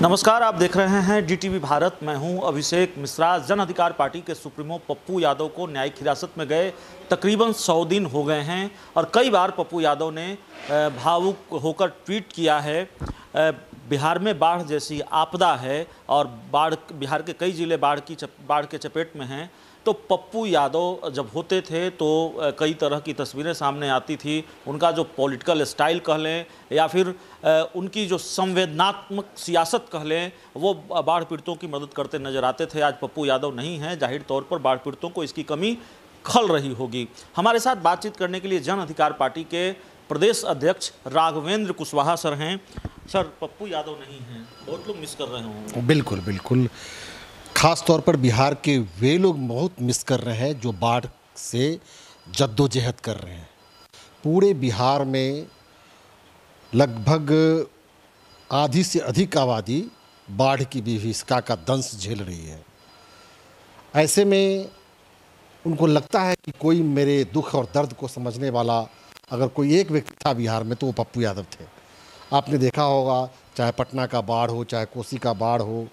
नमस्कार आप देख रहे हैं डीटीवी भारत मैं हूं अभिषेक मिश्रा जन अधिकार पार्टी के सुप्रीमो पप्पू यादव को न्यायिक हिरासत में गए तकरीबन सौ दिन हो गए हैं और कई बार पप्पू यादव ने भावुक होकर ट्वीट किया है बिहार में बाढ़ जैसी आपदा है और बाढ़ बिहार के कई ज़िले बाढ़ की बाढ़ के चपेट में हैं तो पप्पू यादव जब होते थे तो कई तरह की तस्वीरें सामने आती थी उनका जो पॉलिटिकल स्टाइल कह लें या फिर उनकी जो संवेदनात्मक सियासत कह लें वो बाढ़ पीड़ितों की मदद करते नजर आते थे आज पप्पू यादव नहीं हैं जाहिर तौर पर बाढ़ पीड़ितों को इसकी कमी खल रही होगी हमारे साथ बातचीत करने के लिए जन अधिकार पार्टी के प्रदेश अध्यक्ष राघवेंद्र कुशवाहा सर हैं सर पप्पू यादव नहीं हैं बहुत लोग मिस कर रहे हों बिल्कुल बिल्कुल ख़ास तौर पर बिहार के वे लोग बहुत मिस कर रहे हैं जो बाढ़ से जद्दोजहद कर रहे हैं पूरे बिहार में लगभग आधी से अधिक आबादी बाढ़ की विभिषका का दंश झेल रही है ऐसे में उनको लगता है कि कोई मेरे दुख और दर्द को समझने वाला अगर कोई एक व्यक्ति था बिहार में तो वो पप्पू यादव थे आपने देखा होगा चाहे पटना का बाढ़ हो चाहे कोसी का बाढ़ हो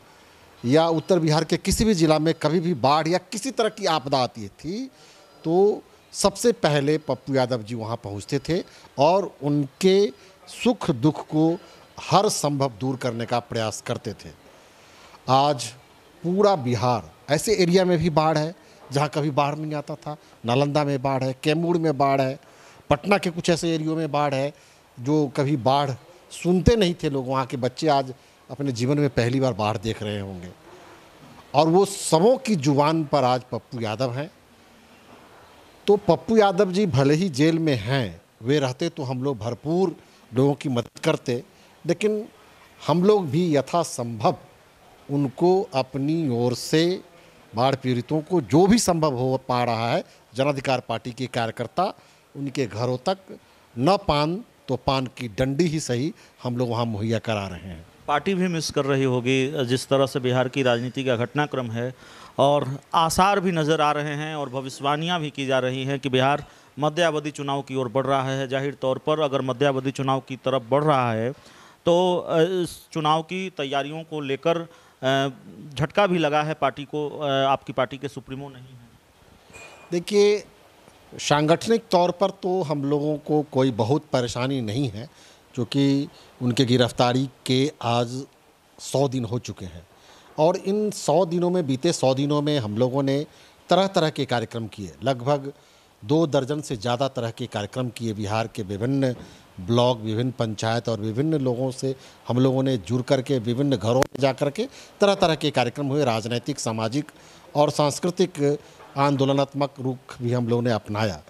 या उत्तर बिहार के किसी भी ज़िला में कभी भी बाढ़ या किसी तरह की आपदा आती थी तो सबसे पहले पप्पू यादव जी वहाँ पहुँचते थे और उनके सुख दुख को हर संभव दूर करने का प्रयास करते थे आज पूरा बिहार ऐसे एरिया में भी बाढ़ है जहाँ कभी बाढ़ नहीं आता था नालंदा में बाढ़ है कैमूर में बाढ़ है पटना के कुछ ऐसे एरियो में बाढ़ है जो कभी बाढ़ सुनते नहीं थे लोग वहाँ के बच्चे आज अपने जीवन में पहली बार बाहर देख रहे होंगे और वो सबों की जुबान पर आज पप्पू यादव हैं तो पप्पू यादव जी भले ही जेल में हैं वे रहते तो हम लोग भरपूर लोगों की मदद करते लेकिन हम लोग भी यथासंभव उनको अपनी ओर से बाढ़ पीड़ितों को जो भी संभव हो पा रहा है जनाधिकार पार्टी के कार्यकर्ता उनके घरों तक न पान तो पान की डंडी ही सही हम लोग वहाँ मुहैया करा रहे हैं पार्टी भी मिस कर रही होगी जिस तरह से बिहार की राजनीति का घटनाक्रम है और आसार भी नज़र आ रहे हैं और भविष्यवाणियाँ भी की जा रही हैं कि बिहार मध्यावधि चुनाव की ओर बढ़ रहा है जाहिर तौर पर अगर मध्यावधि चुनाव की तरफ बढ़ रहा है तो इस चुनाव की तैयारियों को लेकर झटका भी लगा है पार्टी को आपकी पार्टी के सुप्रीमो नहीं है देखिए सांगठनिक तौर पर तो हम लोगों को कोई बहुत परेशानी नहीं है चूँकि उनके गिरफ्तारी के आज सौ दिन हो चुके हैं और इन सौ दिनों में बीते सौ दिनों में हम लोगों ने तरह तरह के कार्यक्रम किए लगभग दो दर्जन से ज़्यादा तरह के कार्यक्रम किए बिहार के विभिन्न ब्लॉक विभिन्न पंचायत और विभिन्न लोगों से हम लोगों ने जुड़ करके विभिन्न घरों में जा के तरह तरह के कार्यक्रम हुए राजनैतिक सामाजिक और सांस्कृतिक आंदोलनात्मक रूप भी हम लोगों ने अपनाया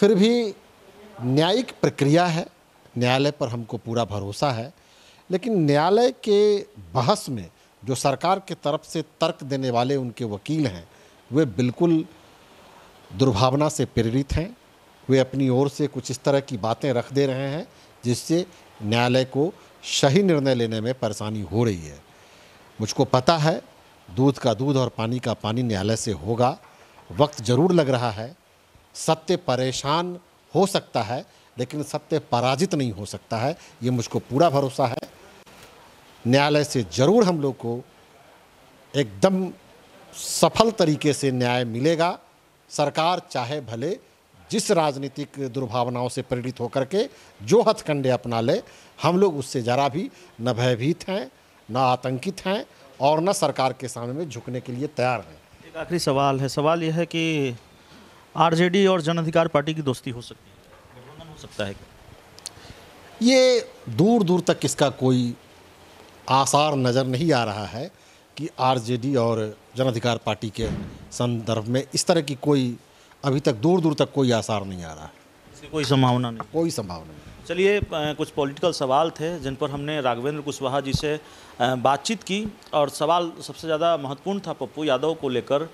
फिर भी न्यायिक प्रक्रिया है न्यायालय पर हमको पूरा भरोसा है लेकिन न्यायालय के बहस में जो सरकार के तरफ से तर्क देने वाले उनके वकील हैं वे बिल्कुल दुर्भावना से प्रेरित हैं वे अपनी ओर से कुछ इस तरह की बातें रख दे रहे हैं जिससे न्यायालय को सही निर्णय लेने में परेशानी हो रही है मुझको पता है दूध का दूध और पानी का पानी न्यायालय से होगा वक्त ज़रूर लग रहा है सत्य परेशान हो सकता है लेकिन सत्य पराजित नहीं हो सकता है ये मुझको पूरा भरोसा है न्यायालय से ज़रूर हम लोग को एकदम सफल तरीके से न्याय मिलेगा सरकार चाहे भले जिस राजनीतिक दुर्भावनाओं से प्रेरित होकर के जो हथकंडे अपना ले हम लोग उससे ज़रा भी न भयभीत हैं न आतंकित हैं और न सरकार के सामने में झुकने के लिए तैयार हैं एक आखिरी सवाल है सवाल यह है कि आरजेडी और जन अधिकार पार्टी की दोस्ती हो सकती है सकता है ये दूर दूर तक इसका कोई आसार नज़र नहीं आ रहा है कि आरजेडी और जन अधिकार पार्टी के संदर्भ में इस तरह की कोई अभी तक दूर दूर तक कोई आसार नहीं आ रहा है कोई संभावना नहीं कोई संभावना नहीं चलिए कुछ पॉलिटिकल सवाल थे जिन पर हमने राघवेंद्र कुशवाहा जी से बातचीत की और सवाल सबसे ज़्यादा महत्वपूर्ण था पप्पू यादव को लेकर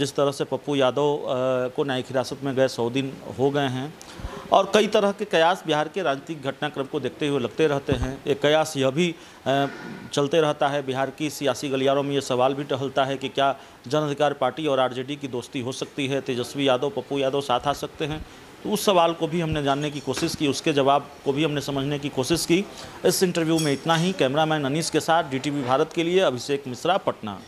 जिस तरह से पप्पू यादव को न्यायिक हिरासत में गए सौ दिन हो गए हैं और कई तरह के कयास बिहार के राजनीतिक घटनाक्रम को देखते हुए लगते रहते हैं एक कयास यह भी चलते रहता है बिहार की सियासी गलियारों में ये सवाल भी टहलता है कि क्या जन अधिकार पार्टी और आरजेडी की दोस्ती हो सकती है तेजस्वी यादव पप्पू यादव साथ आ सकते हैं तो उस सवाल को भी हमने जानने की कोशिश की उसके जवाब को भी हमने समझने की कोशिश की इस इंटरव्यू में इतना ही कैमरामैन अनीस के साथ डी भारत के लिए अभिषेक मिश्रा पटना